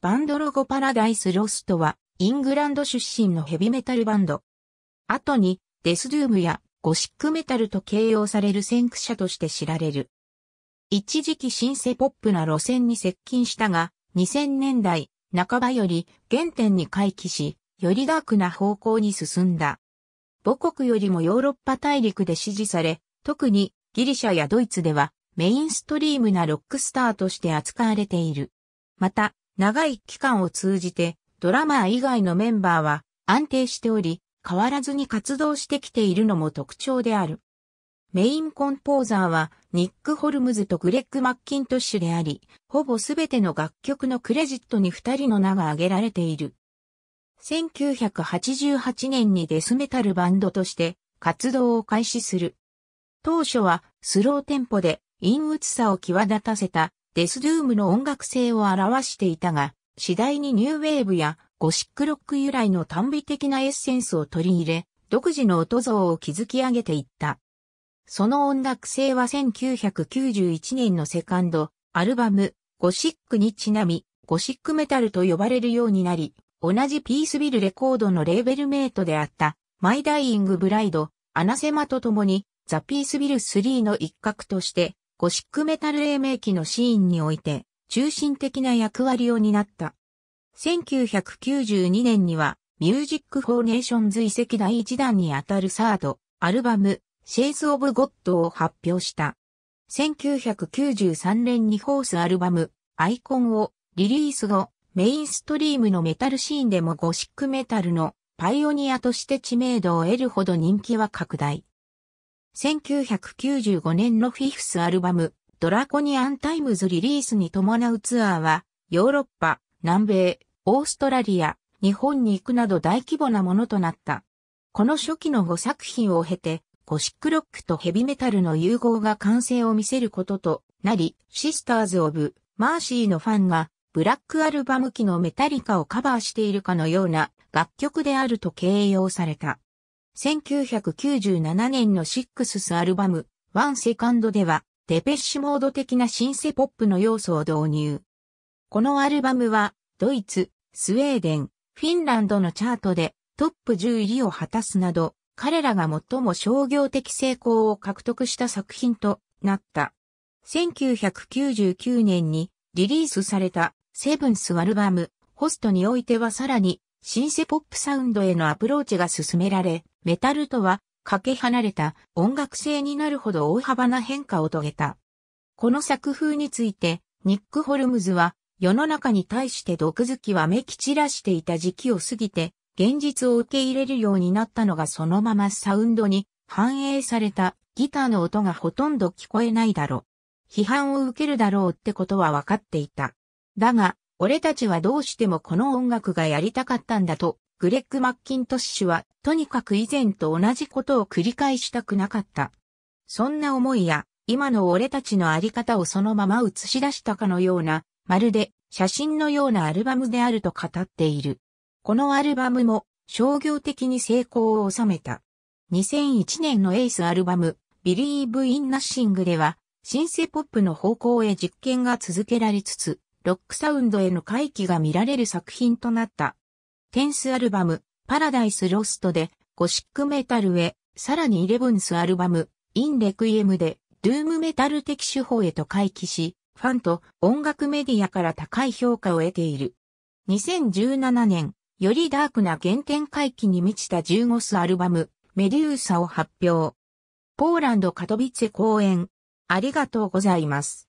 バンドロゴパラダイスロストは、イングランド出身のヘビメタルバンド。後に、デスドゥームやゴシックメタルと形容される先駆者として知られる。一時期シンセポップな路線に接近したが、2000年代半ばより原点に回帰し、よりダークな方向に進んだ。母国よりもヨーロッパ大陸で支持され、特にギリシャやドイツではメインストリームなロックスターとして扱われている。また、長い期間を通じて、ドラマー以外のメンバーは安定しており、変わらずに活動してきているのも特徴である。メインコンポーザーはニック・ホルムズとグレッグ・マッキントッシュであり、ほぼすべての楽曲のクレジットに二人の名が挙げられている。1988年にデスメタルバンドとして活動を開始する。当初はスローテンポで陰鬱さを際立たせたデスドゥームの音楽性を表していたが、次第にニューウェーブやゴシックロック由来の短美的なエッセンスを取り入れ、独自の音像を築き上げていった。その音楽性は1991年のセカンド、アルバム、ゴシックにちなみ、ゴシックメタルと呼ばれるようになり、同じピースビルレコードのレーベルメイトであった、マイダイイングブライド、アナセマと共に、ザ・ピースビル3の一角として、ゴシックメタル黎明期のシーンにおいて中心的な役割を担った。1992年にはミュージックフォーネーション遺跡第1弾にあたるサードアルバムシェイズ・オブ・ゴッドを発表した。1993年にホースアルバムアイコンをリリース後、メインストリームのメタルシーンでもゴシックメタルのパイオニアとして知名度を得るほど人気は拡大。1995年のフィフスアルバム、ドラコニアンタイムズリリースに伴うツアーは、ヨーロッパ、南米、オーストラリア、日本に行くなど大規模なものとなった。この初期の5作品を経て、ゴシックロックとヘビメタルの融合が完成を見せることとなり、シスターズ・オブ・マーシーのファンが、ブラックアルバム機のメタリカをカバーしているかのような楽曲であると形容された。1997年のシックススアルバム、ワンセカンドでは、デペッシュモード的なシンセポップの要素を導入。このアルバムは、ドイツ、スウェーデン、フィンランドのチャートでトップ10入りを果たすなど、彼らが最も商業的成功を獲得した作品となった。1999年にリリースされたセブンスアルバム、ホストにおいてはさらに、シンセポップサウンドへのアプローチが進められ、メタルとは、かけ離れた音楽性になるほど大幅な変化を遂げた。この作風について、ニック・ホルムズは、世の中に対して毒好きはめき散らしていた時期を過ぎて、現実を受け入れるようになったのがそのままサウンドに反映されたギターの音がほとんど聞こえないだろう。批判を受けるだろうってことは分かっていた。だが、俺たちはどうしてもこの音楽がやりたかったんだと、グレッグ・マッキントッシュはとにかく以前と同じことを繰り返したくなかった。そんな思いや、今の俺たちのあり方をそのまま映し出したかのような、まるで写真のようなアルバムであると語っている。このアルバムも商業的に成功を収めた。2001年のエースアルバム、Believe in Nothing では、シンセポップの方向へ実験が続けられつつ、ロックサウンドへの回帰が見られる作品となった。テンスアルバム、パラダイスロストで、ゴシックメタルへ、さらにイレブンスアルバム、インレクイエムで、ドゥームメタル的手法へと回帰し、ファンと音楽メディアから高い評価を得ている。2017年、よりダークな原点回帰に満ちた15スアルバム、メデューサを発表。ポーランドカトビツェ公演。ありがとうございます。